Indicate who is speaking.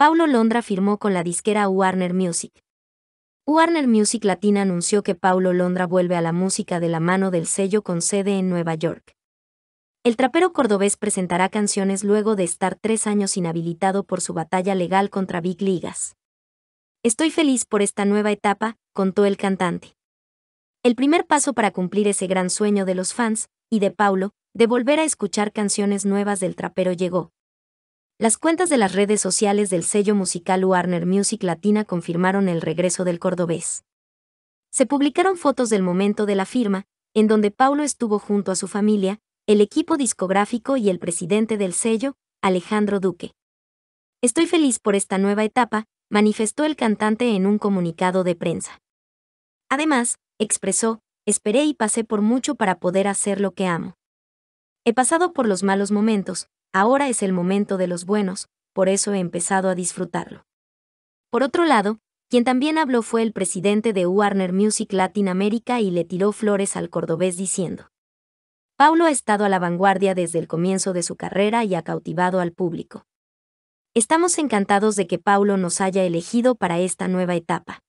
Speaker 1: Paulo Londra firmó con la disquera Warner Music. Warner Music Latina anunció que Paulo Londra vuelve a la música de la mano del sello con sede en Nueva York. El trapero cordobés presentará canciones luego de estar tres años inhabilitado por su batalla legal contra Big Ligas. Estoy feliz por esta nueva etapa, contó el cantante. El primer paso para cumplir ese gran sueño de los fans, y de Paulo, de volver a escuchar canciones nuevas del trapero llegó. Las cuentas de las redes sociales del sello musical Warner Music Latina confirmaron el regreso del cordobés. Se publicaron fotos del momento de la firma, en donde Paulo estuvo junto a su familia, el equipo discográfico y el presidente del sello, Alejandro Duque. Estoy feliz por esta nueva etapa, manifestó el cantante en un comunicado de prensa. Además, expresó, esperé y pasé por mucho para poder hacer lo que amo. He pasado por los malos momentos, Ahora es el momento de los buenos, por eso he empezado a disfrutarlo. Por otro lado, quien también habló fue el presidente de Warner Music Latin America y le tiró flores al cordobés diciendo, Paulo ha estado a la vanguardia desde el comienzo de su carrera y ha cautivado al público. Estamos encantados de que Paulo nos haya elegido para esta nueva etapa.